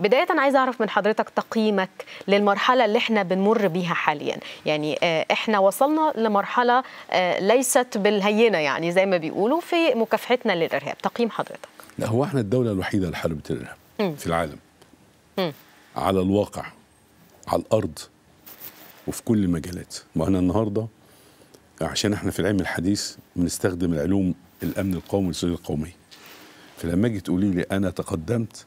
بداية عايزة أعرف من حضرتك تقييمك للمرحلة اللي احنا بنمر بيها حاليا يعني آه، احنا وصلنا لمرحلة آه، ليست بالهينة يعني زي ما بيقولوا في مكافحتنا للإرهاب تقييم حضرتك لا هو احنا الدولة الوحيدة اللي حاربت الإرهاب في العالم م. على الواقع على الأرض وفي كل المجالات ما احنا النهارده عشان احنا في العلم الحديث بنستخدم العلوم الامن القومي والسيوله القوميه فلما اجي تقولي لي انا تقدمت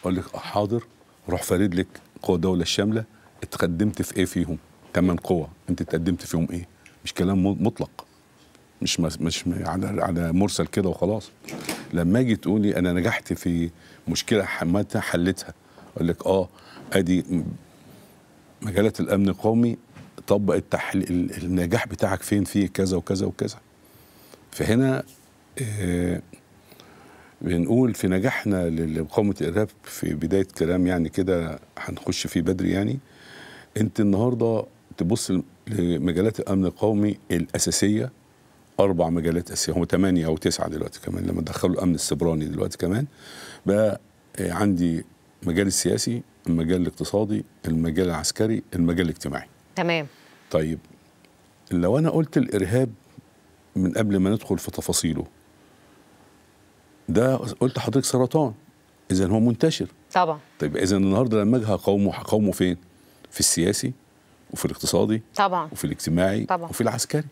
اقول لك أه، حاضر روح فارد لك قوى الدوله الشامله اتقدمت في ايه فيهم ثمان قوى انت اتقدمت فيهم ايه مش كلام مطلق مش مش على على مرسل كده وخلاص لما اجي تقولي انا نجحت في مشكله حلتها اقول لك اه ادي مجالات الامن القومي طبق التحليل النجاح بتاعك فين فيه كذا وكذا وكذا فهنا آه بنقول في نجاحنا لمقاومه الارهاب في بدايه كلام يعني كده هنخش فيه بدري يعني انت النهارده تبص لمجالات الامن القومي الاساسيه اربع مجالات اساسيه هم ثمانيه او تسعه دلوقتي كمان لما دخلوا الامن السبراني دلوقتي كمان بقى آه، عندي المجال السياسي المجال الاقتصادي المجال العسكري المجال الاجتماعي تمام طيب لو انا قلت الارهاب من قبل ما ندخل في تفاصيله ده قلت لحضرتك سرطان اذا هو منتشر طبعا طيب اذا النهارده لما اجي هقاومه هقاومه فين؟ في السياسي وفي الاقتصادي طبعا وفي الاجتماعي طبعا وفي العسكري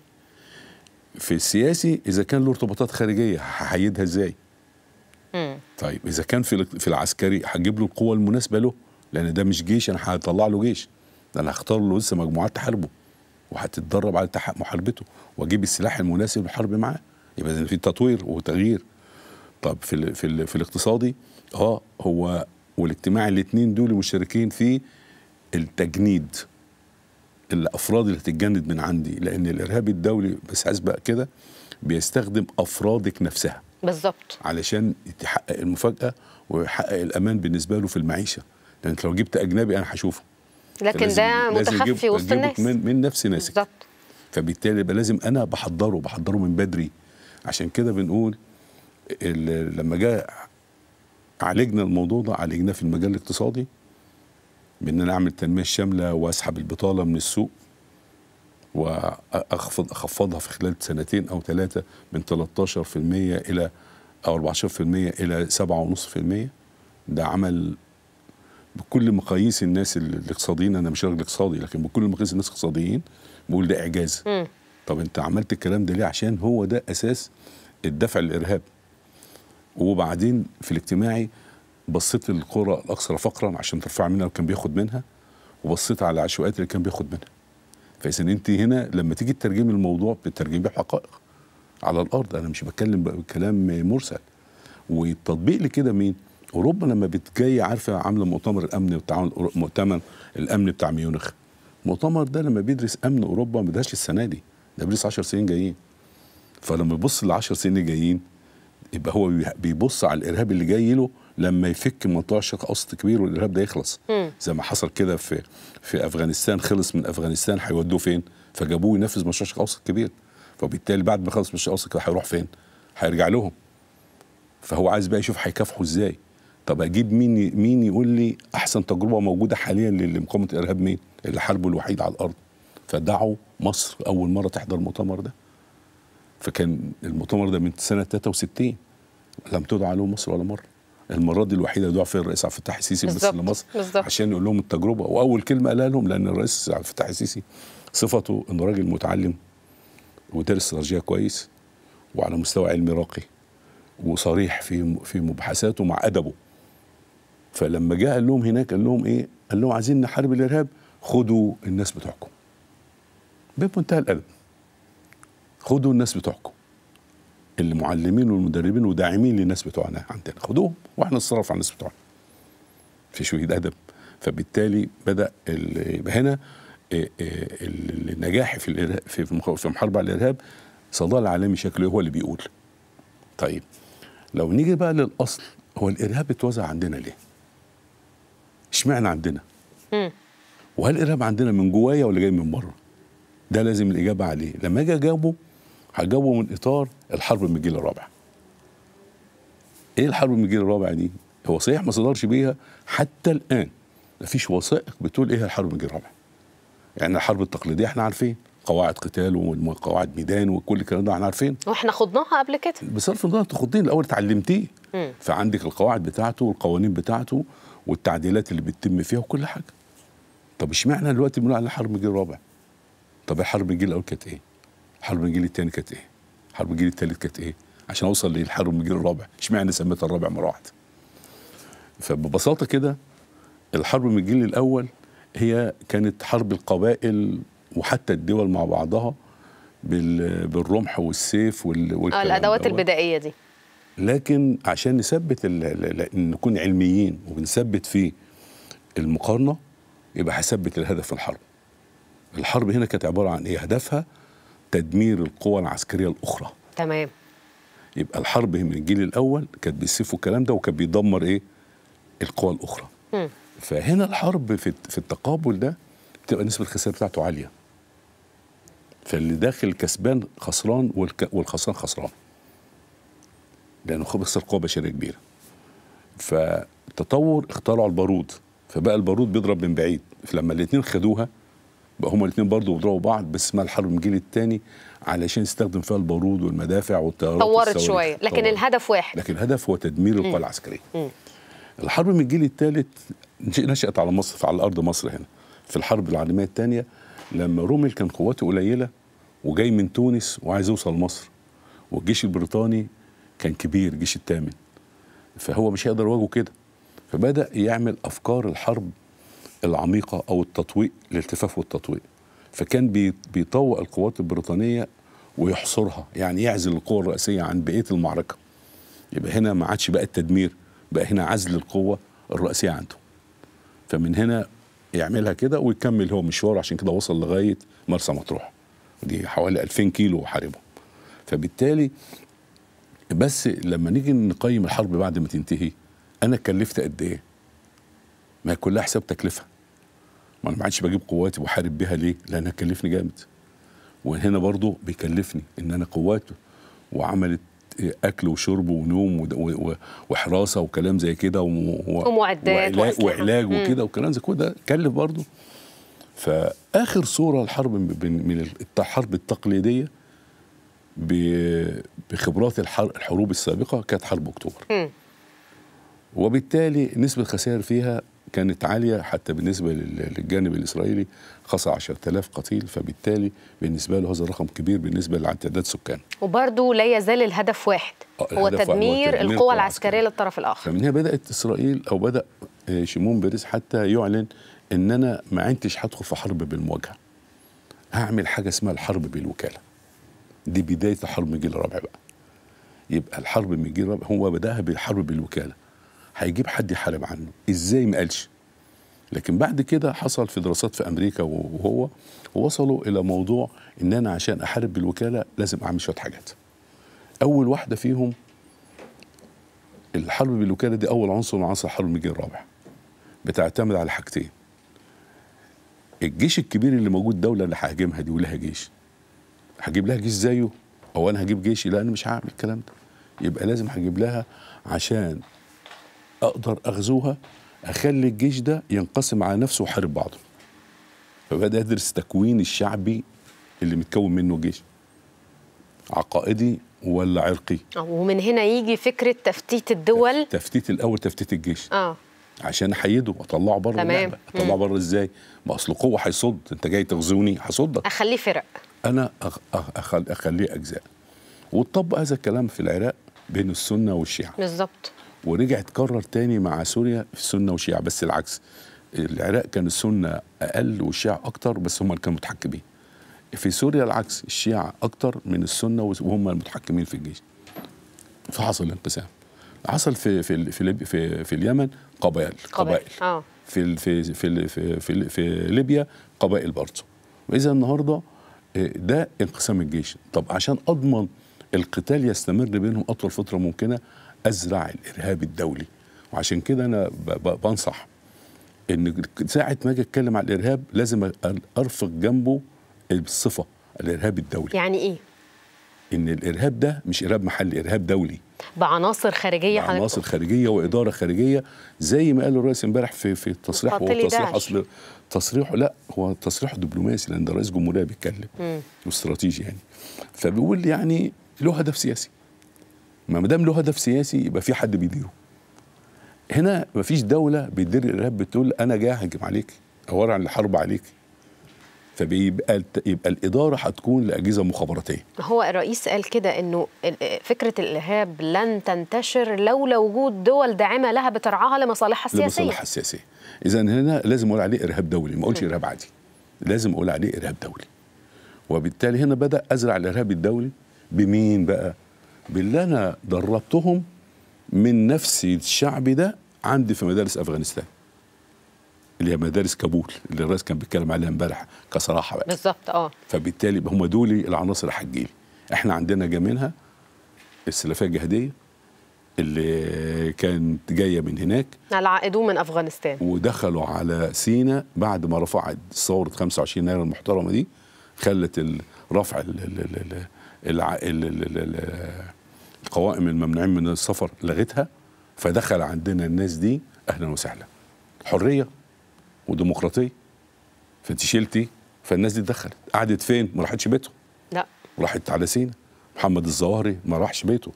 في السياسي اذا كان له ارتباطات خارجيه هحيدها ازاي؟ مم. طيب اذا كان في في العسكري هجيب له القوه المناسبه له لان ده مش جيش انا هطلع له جيش ده انا هختار له لسه مجموعات تحاربه وهتتدرب على محاربته واجيب السلاح المناسب للحرب معاه يبقى في تطوير وتغيير طب في الـ في, الـ في الاقتصادي اه هو والاجتماعي الاثنين دول مشتركين في التجنيد الافراد اللي هتتجند من عندي لان الارهاب الدولي بس بقى كده بيستخدم افرادك نفسها بالظبط علشان يتحقق المفاجاه ويحقق الامان بالنسبه له في المعيشه لان انت لو جبت اجنبي انا هشوفه لكن ده متخفي وسط الناس من, من نفس ناسك بالظبط فبالتالي يبقى لازم انا بحضره بحضره من بدري عشان كده بنقول لما جاء عالجنا الموضوع ده عالجناه في المجال الاقتصادي بان انا اعمل التنميه الشامله واسحب البطاله من السوق واخفض اخفضها في خلال سنتين او ثلاثه من 13% الى او 14% الى 7.5% ده عمل بكل مقاييس الناس الاقتصاديين انا مش راجل اقتصادي لكن بكل مقاييس الناس الاقتصاديين بقول ده اعجاز طب انت عملت الكلام ده ليه عشان هو ده اساس الدفع الارهاب وبعدين في الاجتماعي بصيت للقرى الاكثر فقرا عشان ترفع منها وكان بياخد منها وبصيت على العشوائيات اللي كان بياخد منها فاذا انت هنا لما تيجي تترجمي الموضوع بتترجمي بحقائق على الارض انا مش بتكلم كلام مرسل والتطبيق لكده مين اوروبا لما بتجي عارفه عامله مؤتمر الامن والتعاون مؤتمر الامن بتاع ميونخ المؤتمر ده لما بيدرس امن اوروبا ما السنه دي ده بيدرس 10 سنين جايين فلما يبص ل 10 سنين جايين يبقى هو بيبص على الارهاب اللي جاي له لما يفك منطقه الشرق الاوسط كبير والارهاب ده يخلص مم. زي ما حصل كده في في افغانستان خلص من افغانستان هيودوه فين فجابوه ينفذ مشروع الشرق الاوسط الكبير فبالتالي بعد ما خلص مشروع الشرق الاوسط هيروح فين هيرجع لهم فهو عايز بقى يشوف هيكافحوا ازاي طب اجيب مين مين يقول لي احسن تجربه موجوده حاليا لمقاومه الارهاب مين اللي حاربه الوحيد على الارض فدعوا مصر اول مره تحضر المؤتمر ده فكان المؤتمر ده من سنه 63 لم تدعى له مصر ولا مره المره دي الوحيده دعا فيها الرئيس عبد الفتاح السيسي بس لمصر بالزبط. عشان يقول لهم التجربه واول كلمه قالها لهم لان الرئيس عبد الفتاح السيسي صفته انه راجل متعلم ودرس استراتيجيه كويس وعلى مستوى علمي راقي وصريح في في مباحثاته مع ادبه فلما جاء قال لهم هناك قال لهم ايه قال لهم عايزين نحارب الارهاب خدوا الناس بتوعكم بمنتهى الادب خدوا الناس بتوعكم المعلمين والمدربين وداعمين للناس بتوعنا عندنا خدوهم واحنا نتصرف على الناس بتوعنا في شويه ادب فبالتالي بدا هنا آه، آه، النجاح في في محاربه على الارهاب صدى العالمي شكله هو اللي بيقول طيب لو نيجي بقى للاصل هو الارهاب اتوزع عندنا ليه اشمعنى عندنا وهل الارهاب عندنا من جوايا ولا جاي من بره ده لازم الاجابه عليه لما اجي اجاوبه هجاوبه من اطار الحرب من الجيل الرابع. ايه الحرب من الجيل الرابع دي هو صحيح ما صدرش بيها حتى الان مفيش وثائق بتقول ايه الحرب من الجيل الرابع. يعني الحرب التقليديه احنا عارفين قواعد قتال وقواعد ميدان وكل الكلام ده احنا عارفين واحنا خضناها قبل كده بصرف النظر انت خضتيه الاول اتعلمتيه فعندك القواعد بتاعته والقوانين بتاعته والتعديلات اللي بتتم فيها وكل حاجه طب اشمعنى دلوقتي بنقول على حرب الجيل الرابع طب الحرب الجيل الاول كانت ايه حرب الجيل الثاني كانت ايه حرب الجيل الثالث كانت ايه عشان اوصل للحرب الجيل الرابع اشمعنى سميتها الرابع مره واحده فببساطه كده الحرب من الجيل الاول هي كانت حرب القبائل وحتى الدول مع بعضها بالرمح والسيف وال اه الادوات البدائيه دي لكن عشان نثبت نكون علميين وبنثبت في المقارنه يبقى هثبت الهدف في الحرب الحرب هنا كانت عباره عن ايه هدفها تدمير القوى العسكريه الاخرى تمام يبقى الحرب من الجيل الاول كانت بالسيف والكلام ده وكان بيدمر ايه القوى الاخرى م. فهنا الحرب في في التقابل ده بتبقى نسبه الخسائر بتاعته عاليه فاللي داخل كسبان خسران والخسران خسران لانه خسر قوه بشريه كبيره فتطور اخترعوا البارود فبقى البارود بيضرب من بعيد فلما الاثنين خدوها بقى هما الاثنين برضه بيضربوا بعض بس ما الحرب من الجيل الثاني علشان يستخدم فيها البارود والمدافع والطيارات طورت شويه لكن طورت. الهدف واحد لكن الهدف هو تدمير القوى العسكريه الحرب من الجيل الثالث نشأت على مصر على ارض مصر هنا في الحرب العالميه الثانيه لما رومل كان قواته قليله وجاي من تونس وعايز يوصل مصر والجيش البريطاني كان كبير الجيش الثامن فهو مش هيقدر يواجهه كده فبدا يعمل افكار الحرب العميقه او التطويق الالتفاف والتطويق فكان بيطوق القوات البريطانيه ويحصرها يعني يعزل القوه الرئيسيه عن بقيه المعركه يبقى هنا ما عادش بقى التدمير بقى هنا عزل القوه الرئيسيه عنده فمن هنا يعملها كده ويكمل هو مشواره عشان كده وصل لغايه مرسى مطروح دي حوالي 2000 كيلو وحاربهم فبالتالي بس لما نيجي نقيم الحرب بعد ما تنتهي انا كلفت قد ايه ما كلها حساب تكلفه ما انا ما عادش بجيب قواتي بحارب بيها ليه؟ لانها تكلفني جامد وهنا برضه بيكلفني ان انا قواته وعملت اكل وشرب ونوم وحراسه وكلام زي كده ومعدات وعلاج, وعلاج وكده وكلام زي كده كلف برضه فاخر صوره الحرب من الحرب التقليديه بخبرات الحروب السابقه كانت حرب اكتوبر وبالتالي نسبه الخسائر فيها كانت عالية حتى بالنسبة للجانب الإسرائيلي خاصة 10000 قتيل فبالتالي بالنسبة له هذا الرقم كبير بالنسبة لعدد سكان وبرضه لا يزال آه، الهدف واحد هو تدمير, تدمير القوى العسكرية للطرف الآخر فمن هنا بدأت إسرائيل أو بدأ آه، شيمون بيريز حتى يعلن إن أنا ما عندتش هدخل في حرب بالمواجهة هعمل حاجة اسمها الحرب بالوكالة دي بداية حرب جيل الرابع بقى يبقى الحرب من جيل الرابع هو بدأها بالحرب بالوكالة هيجيب حد يحارب عنه ازاي ما قالش لكن بعد كده حصل في دراسات في امريكا وهو وصلوا الى موضوع ان انا عشان احارب بالوكاله لازم اعمل شويه حاجات اول واحده فيهم الحرب بالوكاله دي اول عنصر من عناصر الحرب الميجي الرابع بتعتمد على حاجتين الجيش الكبير اللي موجود دوله اللي ههاجمها دي ولها جيش هجيب لها جيش زيه او انا هجيب جيشي لا انا مش هعمل الكلام ده يبقى لازم هجيب لها عشان اقدر اغزوها اخلي الجيش ده ينقسم على نفسه ويحارب بعضه فبدا ادرس تكوين الشعبي اللي متكون منه جيش عقائدي ولا عرقي ومن هنا يجي فكره تفتيت الدول تفتيت الاول تفتيت الجيش اه عشان احيده واطلعه بره اللعبه اطلعه بره ازاي ما اصل قوه هيصد انت جاي تغزوني هصدك اخليه فرق انا أخ... أخ... اخليه اجزاء وطبق هذا الكلام في العراق بين السنه والشيعه بالظبط ورجع اتكرر تاني مع سوريا في السنه وشيعه بس العكس العراق كان السنه اقل والشيعه اكتر بس هم اللي كانوا متحكمين في سوريا العكس الشيعه اكتر من السنه وهم المتحكمين في الجيش فحصل الانقسام حصل في في في في, في اليمن قبائل قبائل آه. في في في في في, في ليبيا قبائل برضه واذا النهارده آه، ده انقسام الجيش طب عشان اضمن القتال يستمر بينهم اطول فتره ممكنه ازرع الارهاب الدولي وعشان كده انا بنصح ان ساعه ما اجي اتكلم على الارهاب لازم ارفق جنبه الصفه الارهاب الدولي يعني ايه ان الارهاب ده مش ارهاب محلي ارهاب دولي بعناصر خارجيه بعناصر حضرتك. خارجيه واداره خارجيه زي ما قال الرئيس امبارح في في تصريحه هو تصريح اصل تصريحه لا هو تصريح دبلوماسي لان ده رئيس جمهوريه بيتكلم واستراتيجي يعني فبيقول يعني له هدف سياسي ما دام له هدف سياسي يبقى في حد بيديره هنا مفيش دولة بتدير الإرهاب بتقول أنا جاي أهجم عليك أورع عن الحرب عليك فبيبقى يبقى الإدارة هتكون لأجهزة مخابراتية هو الرئيس قال كده إنه فكرة الإرهاب لن تنتشر لولا وجود دول داعمة لها بترعاها لمصالحها السياسية لمصالحها السياسية إذا هنا لازم أقول عليه إرهاب دولي ما أقولش إرهاب عادي لازم أقول عليه إرهاب دولي وبالتالي هنا بدأ أزرع الإرهاب الدولي بمين بقى؟ باللي انا دربتهم من نفس الشعب ده عندي في مدارس افغانستان اللي هي مدارس كابول اللي الرئيس كان بيتكلم عليها امبارح كصراحه بقى بالظبط اه فبالتالي هم دول العناصر الحجيه احنا عندنا منها السلفيه الجهاديه اللي كانت جايه من هناك العائدون من افغانستان ودخلوا على سينا بعد ما رفعت ثوره 25 يناير المحترمه دي خلت رفع قوائم الممنوعين من السفر لغتها فدخل عندنا الناس دي اهلا وسهلا حريه وديمقراطيه فانت شلتي فالناس دي اتدخلت قعدت فين ما راحتش بيتهم لا راحت على سينا محمد الظواهري ما راحش بيته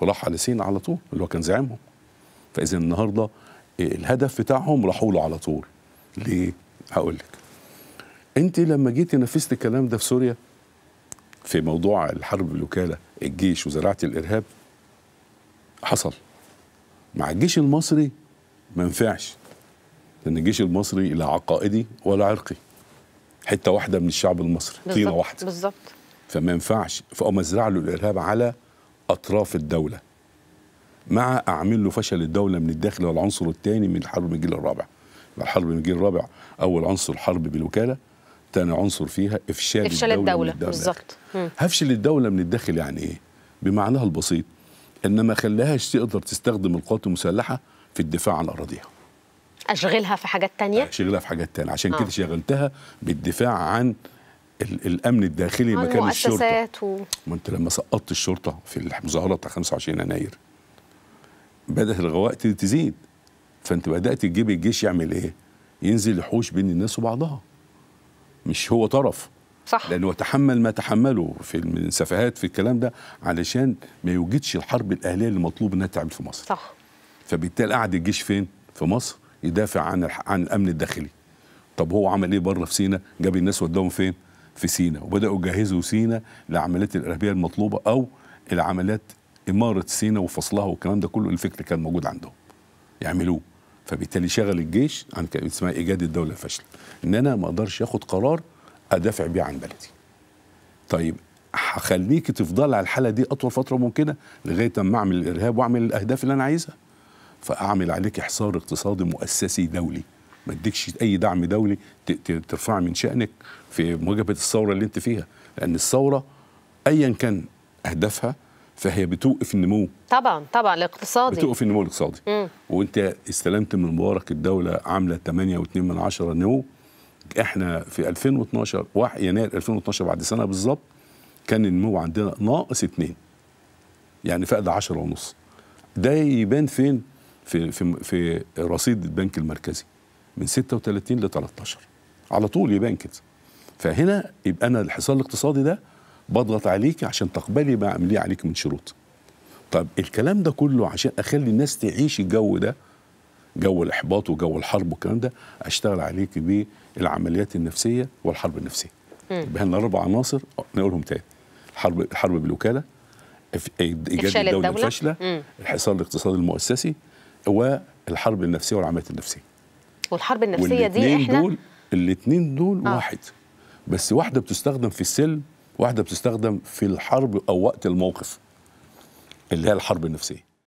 وراح على سينا على طول اللي هو كان زعيمهم فاذا النهارده الهدف بتاعهم راحوا له على طول ليه هقول لك انت لما جيتي نفذت الكلام ده في سوريا في موضوع الحرب الوكاله الجيش وزراعه الارهاب حصل مع الجيش المصري ما ينفعش لان الجيش المصري لا عقائدي ولا عرقي حته واحده من الشعب المصري طينه واحده بالظبط فما ينفعش فقام زرع له الارهاب على اطراف الدوله مع اعمل له فشل الدوله من الداخل والعنصر الثاني من الحرب من الجيل الرابع الحرب من الجيل الرابع اول عنصر حرب بالوكاله تاني عنصر فيها افشال, إفشال الدوله, الدولة بالظبط هفشل الدوله من الداخل يعني ايه بمعناها البسيط ان ما خلاهاش تقدر تستخدم القوات المسلحه في الدفاع عن اراضيها اشغلها في حاجات تانية اشغلها في حاجات تانية عشان آه. كده شغلتها بالدفاع عن الامن الداخلي مكان الشرطه و... ما انت لما سقطت الشرطه في المظاهره بتاع 25 يناير بدات الغواء تزيد فانت بدات تجيب الجيش يعمل ايه ينزل يحوش بين الناس وبعضها مش هو طرف صح لانه تحمل ما تحمله في من سفاهات في الكلام ده علشان ما يوجدش الحرب الاهليه اللي مطلوب انها تعمل في مصر صح فبالتالي قعد الجيش فين في مصر يدافع عن عن الامن الداخلي طب هو عمل ايه بره في سينا جاب الناس وداهم فين في سينا وبداوا يجهزوا سينا لعمليات الارهابيه المطلوبه او العمليات اماره سينا وفصلها والكلام ده كله الفكر كان موجود عندهم يعملوه فبالتالي شغل الجيش عن اسمها ايجاد الدوله الفاشله ان انا ما اقدرش اخد قرار ادافع بيه عن بلدي طيب هخليكي تفضل على الحاله دي اطول فتره ممكنه لغايه اما اعمل الارهاب واعمل الاهداف اللي انا عايزها فاعمل عليك حصار اقتصادي مؤسسي دولي ما اديكش اي دعم دولي ترفع من شانك في مواجهه الثوره اللي انت فيها لان الثوره ايا كان اهدافها فهي بتوقف النمو طبعا طبعا الاقتصادي بتوقف النمو الاقتصادي مم. وانت استلمت من مبارك الدوله عامله 8.2 من عشرة نمو احنا في 2012 1 يناير 2012 بعد سنه بالظبط كان النمو عندنا ناقص 2 يعني فقد 10 ونص ده يبان فين في في في رصيد البنك المركزي من 36 ل 13 على طول يبان كده فهنا يبقى انا الحصار الاقتصادي ده بضغط عليك عشان تقبلي ما أمليه عليك من شروط طب الكلام ده كله عشان أخلي الناس تعيش الجو ده جو الإحباط وجو الحرب والكلام ده أشتغل عليك بالعمليات النفسية والحرب النفسية يبقى اربع عناصر آه، نقولهم تاني الحرب الحرب بالوكالة إيجاد الدولة الفاشلة الحصار الاقتصادي المؤسسي والحرب النفسية والعمليات النفسية والحرب النفسيه دي احنا دول الاثنين دول آه. واحد بس واحده بتستخدم في السلم واحده بتستخدم في الحرب او وقت الموقف اللي هي الحرب النفسيه